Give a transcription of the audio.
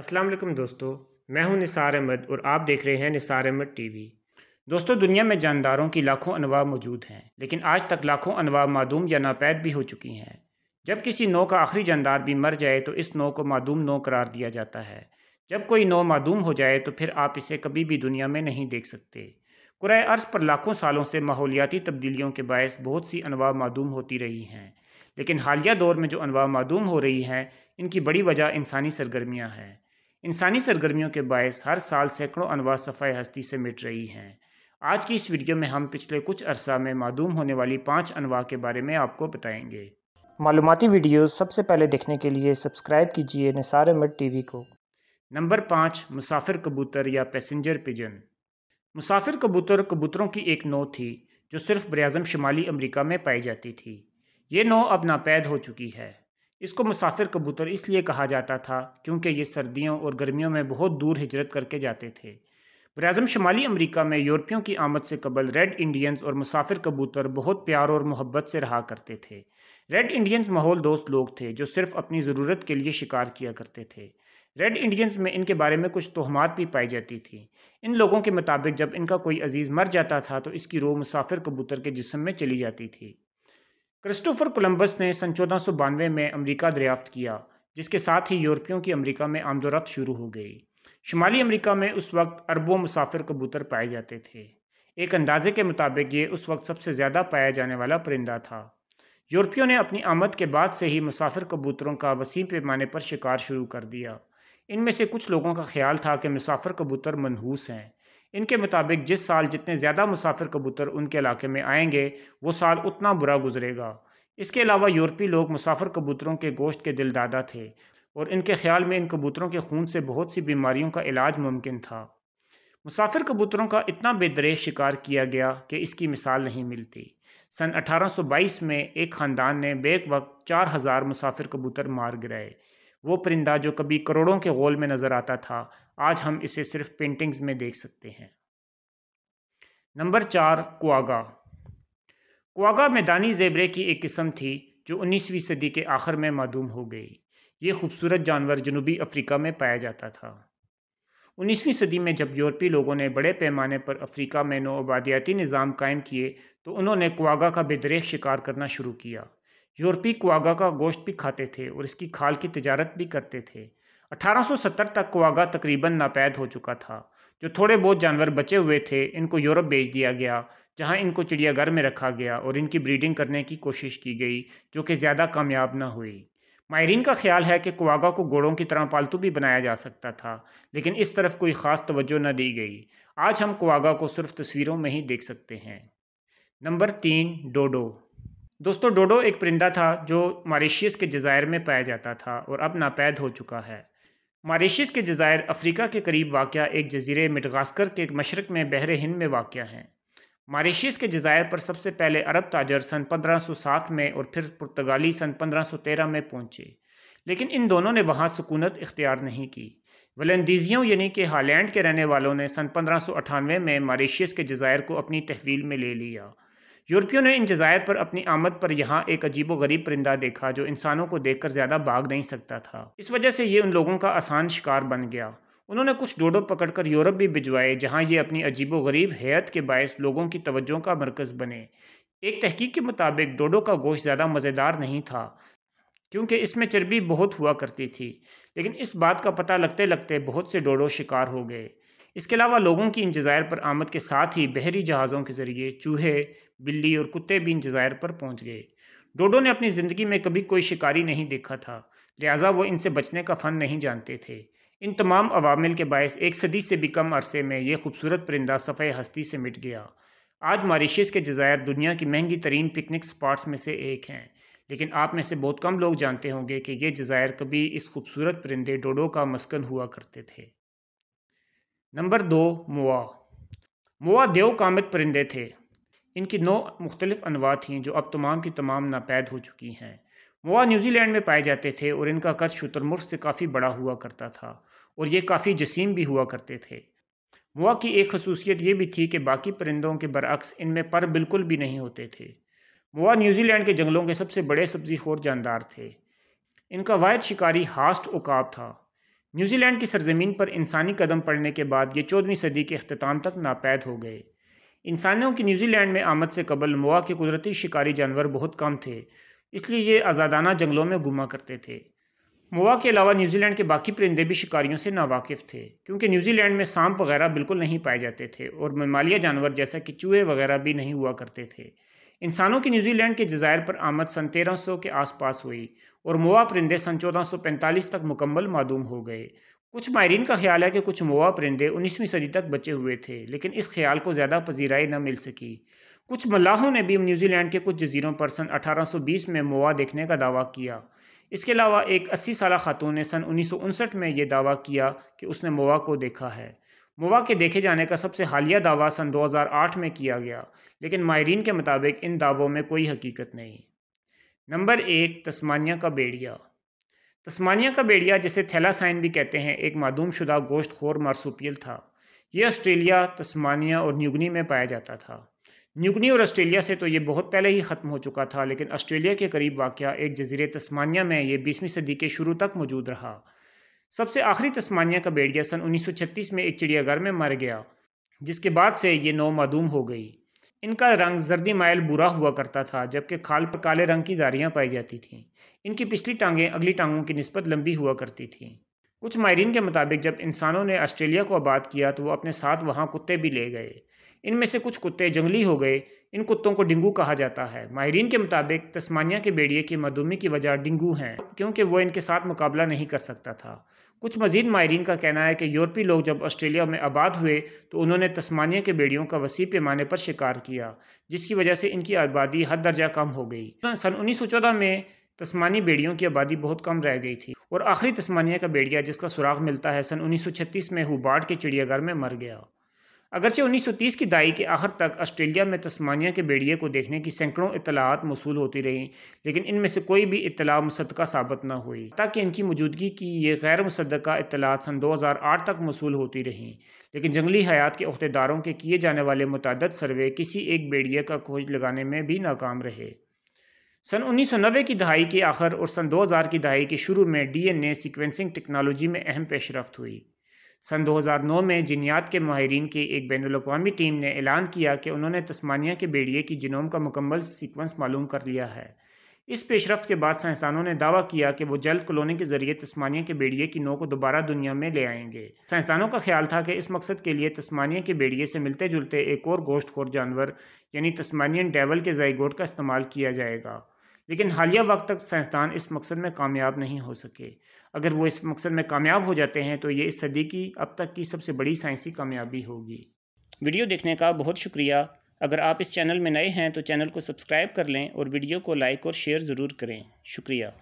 असलम दोस्तों मैं हूं निसार अहमद और आप देख रहे हैं निसार अहमद टीवी दोस्तों दुनिया में जानदारों की लाखों अनवा मौजूद हैं लेकिन आज तक लाखों अनवा मादूम या नापैद भी हो चुकी हैं जब किसी नौ का आखिरी जानदार भी मर जाए तो इस नौ को मादूम नौ करार दिया जाता है जब कोई नौ मादूम हो जाए तो फिर आप इसे कभी भी दुनिया में नहीं देख सकते कुरए अर्ज पर लाखों सालों से माहौलियाती तब्दीलियों के बायस बहुत सी अनवा मादूम होती रही हैं लेकिन हालिया दौर में जो अनवा मादूम हो रही हैं इनकी बड़ी वजह इंसानी सरगर्मियाँ हैं इंसानी सरगर्मियों के बायस हर साल सैकड़ों अनवा सफ़ाई हस्ती से मिट रही हैं आज की इस वीडियो में हम पिछले कुछ अरसा में मदूम होने वाली पाँच अनवा के बारे में आपको बताएंगे मालूमती वीडियो सबसे पहले देखने के लिए सब्सक्राइब कीजिए निसार अहमद टी को नंबर पाँच मुसाफिर कबूतर या पैसेंजर पिजन मुसाफिर कबूतर कबूतरों की एक नौ थी जो सिर्फ ब्रज़म शुमाली अमरीका में पाई जाती थी ये नौ अब नापैद हो चुकी है इसको मुसाफिर कबूतर इसलिए कहा जाता था क्योंकि ये सर्दियों और गर्मियों में बहुत दूर हिजरत करके जाते थे बरअज़म शुमाली अमरीका में यूरोपियों की आमद से कबल रेड इंडियंस और मुसाफिर कबूतर बहुत प्यार और मोहब्बत से रहा करते थे रेड इंडियंस माहौल दोस्त लोग थे जो सिर्फ अपनी ज़रूरत के लिए शिकार किया करते थे रेड इंडियंस में इनके बारे में कुछ तोहमात भी पाई जाती थी इन लोगों के मुताबिक जब इनका कोई अजीज़ मर जाता था तो इसकी रोह मुसाफिर कबूतर के जिसम में चली जाती थी क्रिस्टोफर कोलंबस ने सन चौदह में अमरीका दरियाफ्त किया जिसके साथ ही यूरोपियों की अमरीका में आमदोरफ्त शुरू हो गई शुमाली अमरीका में उस वक्त अरबों मुसाफिर कबूतर पाए जाते थे एक अंदाजे के मुताबिक ये उस वक्त सबसे ज़्यादा पाया जाने वाला परिंदा था यूरोपियों ने अपनी आमद के बाद से ही मुसाफिर कबूतरों का वसीम पैमाने पर शिकार शुरू कर दिया इनमें से कुछ लोगों का ख्याल था कि मुसाफिर कबूतर मनहूस हैं इनके मुताबिक जिस साल जितने ज़्यादा मुसाफिर कबूतर उनके इलाके में आएंगे वो साल उतना बुरा गुजरेगा इसके अलावा यूरोपी लोग मुसाफिर कबूतरों के गोश्त के दिलदादा थे और इनके ख्याल में इन कबूतरों के खून से बहुत सी बीमारियों का इलाज मुमकिन था मुसाफिर कबूतरों का इतना बेदरे शिकार किया गया कि इसकी मिसाल नहीं मिलती सन 1822 में एक ख़ानदान ने बेक वक्त चार हज़ार मुसाफिर कबूतर मार गिराए वो परिंदा जो कभी करोड़ों के गोल में नज़र आता था आज हम इसे सिर्फ पेंटिंग्स में देख सकते हैं नंबर चार कुआगा कुआगा मैदानी जेबरे की एक किस्म थी जो 19वीं सदी के आखिर में मदूम हो गई ये खूबसूरत जानवर जनूबी अफ्रीका में पाया जाता था 19वीं सदी में जब यूरोपी लोगों ने बड़े पैमाने पर अफ्रीका में नौ आबादियाती निज़ाम कायम किए तो उन्होंने कुआगा का बेदरेक शिकार करना शुरू किया यूरोपी कुआगा का गोश्त भी खाते थे और इसकी खाल की तजारत भी करते थे 1870 तक कुआगा तकरीबन नापैद हो चुका था जो थोड़े बहुत जानवर बचे हुए थे इनको यूरोप भेज दिया गया जहां इनको चिड़ियाघर में रखा गया और इनकी ब्रीडिंग करने की कोशिश की गई जो कि ज़्यादा कामयाब ना हुई माहरीन का ख्याल है कि कुआगा को घोड़ों की तरह पालतू भी बनाया जा सकता था लेकिन इस तरफ कोई ख़ास तवज्जो न दी गई आज हम कुआगा को सिर्फ तस्वीरों में ही देख सकते हैं नंबर तीन डोडो दोस्तों डोडो एक परिंदा था जो मारीशियस के जजायर में पाया जाता था और अब नापैद हो चुका है मारीशस के जजायर अफ्रीका के करीब वाक़ एक जजीरे मिडगास्कर के मशरक में बहर हिंद में वाक़ हैं मारीशस के जजायर पर सबसे पहले अरब ताजर सन 1507 में और फिर पुर्तगाली सन 1513 में पहुंचे लेकिन इन दोनों ने वहाँ सुकूनत इख्तियार नहीं की वलंदीजियों यानी कि हालैंड के रहने वालों ने सन पंद्रह में मारीशस के जजायर को अपनी तहवील में ले लिया यूरोपियों ने इन जजायर पर अपनी आमद पर यहाँ एक अजीब गरीब परिंदा देखा जो इंसानों को देखकर ज़्यादा भाग नहीं सकता था इस वजह से ये उन लोगों का आसान शिकार बन गया उन्होंने कुछ डोडो पकड़कर यूरोप भी भिजवाए जहाँ ये अपनी अजीबो गरीब हैत के बायस लोगों की तवज्जो का मरकज़ बने एक तहकीक के मुताबिक डोडो का गोश्त ज़्यादा मज़ेदार नहीं था क्योंकि इसमें चर्बी बहुत हुआ करती थी लेकिन इस बात का पता लगते लगते बहुत से डोडो शिकार हो गए इसके अलावा लोगों की इन जजायर पर आमद के साथ ही बहरी जहाज़ों के ज़रिए चूहे बिल्ली और कुत्ते भी इन जजायर पर पहुँच गए डोडो ने अपनी ज़िंदगी में कभी कोई शिकारी नहीं देखा था लिहाजा वो इनसे बचने का फ़न नहीं जानते थे इन तमाम अवामिल के बायस एक सदी से भी कम अरसे में यह खूबसूरत परिंदा सफ़े हस्ती से मिट गया आज मारीशस के जजायर दुनिया की महंगी तरीन पिकनिक स्पॉट्स में से एक हैं लेकिन आप में से बहुत कम लोग जानते होंगे कि ये जजायर कभी इस खूबसूरत परिंदे डोडो का मस्कन हुआ करते थे नंबर दो मुआ मुआ देव कामत परिंदे थे इनकी नौ मुख्तलिफ अनवा थी जो अब तमाम की तमाम नापैद हो चुकी हैं मुआ न्यूजीलैंड में पाए जाते थे और इनका कद शुतरमुर्ग से काफ़ी बड़ा हुआ करता था और ये काफ़ी जसीम भी हुआ करते थे मुआ की एक खसूसियत ये भी थी कि बाकी परिंदों के बरक्स इनमें पर बिल्कुल भी नहीं होते थे मुआ न्यूजीलैंड के जंगलों के सबसे बड़े सब्जी खोर जानदार थे इनका वायद शिकारी हास्ट उकाब था न्यूजीलैंड की सरजमीन पर इंसानी कदम पड़ने के बाद ये चौदहवीं सदी के अख्ताम तक नापैद हो गए इंसानों की न्यूजीलैंड में आमद से कबल मोआ के कुदरती शिकारी जानवर बहुत कम थे इसलिए ये आज़ादाना जंगलों में गुमा करते थे मुआ के अलावा न्यूजीलैंड के बाकी परिंदे भी शिकारियों से नावाकिफ थे क्योंकि न्यूजीलैंड में सांप वगैरह बिल्कुल नहीं पाए जाते थे और ममालिया जानवर जैसा कि चूहे वगैरह भी नहीं हुआ करते थे इंसानों की न्यूजीलैंड के जजायर पर आमद सन सौ के आसपास हुई और मोवा परिंदे सन पैंतालीस तक मुकम्मल मादूम हो गए कुछ माहरीन का ख्याल है कि कुछ मोवा परिंदे 19वीं सदी तक बचे हुए थे लेकिन इस ख्याल को ज़्यादा पजीराई न मिल सकी कुछ मलाहों ने भी न्यूजीलैंड के कुछ जजीरों पर सन 1820 में मोवा देखने का दावा किया इसके अलावा एक अस्सी साल खातून ने सन उन्नीस में यह दावा किया कि उसने मोवा को देखा है मुबा के देखे जाने का सबसे हालिया दावा सन 2008 में किया गया लेकिन माहरीन के मुताबिक इन दावों में कोई हकीकत नहीं नंबर एक तस्मानिया का बेड़िया तस्मानिया का बेड़िया जिसे थैलासाइन भी कहते हैं एक मदूम शुदा गोश्त खोर मारसूपियल था यह ऑस्ट्रेलिया तस्मानिया और न्यूगनी में पाया जाता था न्यूगनी और ऑस्ट्रेलिया से तो ये बहुत पहले ही ख़त्म हो चुका था लेकिन ऑस्ट्रेलिया के करीब वाक़ एक जजीरे तस्मानिया में ये बीसवीं सदी के शुरू तक मौजूद रहा सबसे आखिरी तस्मानिया का बेड़िया सन 1936 में एक चिड़ियाघर में मर गया जिसके बाद से ये नौ मदूम हो गई इनका रंग जर्दी मायल बुरा हुआ करता था जबकि खाल पर काले रंग की गारियाँ पाई जाती थीं इनकी पिछली टांगें अगली टांगों की नस्बत लंबी हुआ करती थीं कुछ माहरीन के मुताबिक जब इंसानों ने ऑस्ट्रेलिया को आबाद किया तो वो अपने साथ वहाँ कुत्ते भी ले गए इनमें से कुछ कुत्ते जंगली हो गए इन कुत्तों को डेंगू कहा जाता है माहरीन के मुताबिक तस्मानिया के बेड़िए की मधुमेह की वजह डेंगू हैं क्योंकि वो इनके साथ मुकाबला नहीं कर सकता था कुछ मजीद माहरीन का कहना है कि यूरोपीय लोग जब ऑस्ट्रेलिया में आबाद हुए तो उन्होंने तस्मानिया के बेड़ियों का वसी पैमाने पर शिकार किया जिसकी वजह से इनकी आबादी हद दर्जा कम हो गई सन उन्नीस में तस्मानी बेड़ियों की आबादी बहुत कम रह गई थी और आखिरी तस्मानिया का बेड़िया जिसका सुराग मिलता है सन 1936 में हुबाड़ के चिड़ियाघर में मर गया अगरचे 1930 की दहाई के आखिर तक ऑस्ट्रेलिया में तस्मानिया के बेड़िए को देखने की सैकड़ों इतलात मौसूल होती रहीं लेकिन इनमें से कोई भी इतला मुसदा साबित न हुई ताकि इनकी मौजूदगी की ये गैर मुसदा इतलात सन 2008 तक मौसू होती रहीं लेकिन जंगली हयात के अहदेदारों के किए जाने वाले मुतद सर्वे किसी एक बेड़िए का खोज लगाने में भी नाकाम रहे सन 1990 की दहाई के आखिर और सन 2000 की दहाई के शुरू में डीएनए सीक्वेंसिंग टेक्नोलॉजी में अहम पेशरफ हुई सन 2009 में जिनियात के माहरीन की एक बैन अवी टीम ने ऐलान किया कि उन्होंने तस्मानिया के बेड़िए की जिनोम का मुकम्मल सीक्वेंस मालूम कर लिया है इस पेशरफ के बाद साइंसदानों ने दावा किया कि वो जल्द कलोनी के जरिए तस्मानिया के बेड़िए की नो को दोबारा दुनिया में ले आएंगे साइंसदानों का ख्याल था कि इस मकसद के लिए तस्मानिया के बेड़िए से मिलते जुलते एक और गोश्तखोर जानवर यानी तस्मानियन डेवल के जयगोट का इस्तेमाल किया जाएगा लेकिन हालिया वक्त तक साइंसदान इस मकसद में कामयाब नहीं हो सके अगर वो इस मकसद में कामयाब हो जाते हैं तो ये इस सदी की अब तक की सबसे बड़ी साइंसी कामयाबी होगी वीडियो देखने का बहुत शुक्रिया अगर आप इस चैनल में नए हैं तो चैनल को सब्सक्राइब कर लें और वीडियो को लाइक और शेयर ज़रूर करें शुक्रिया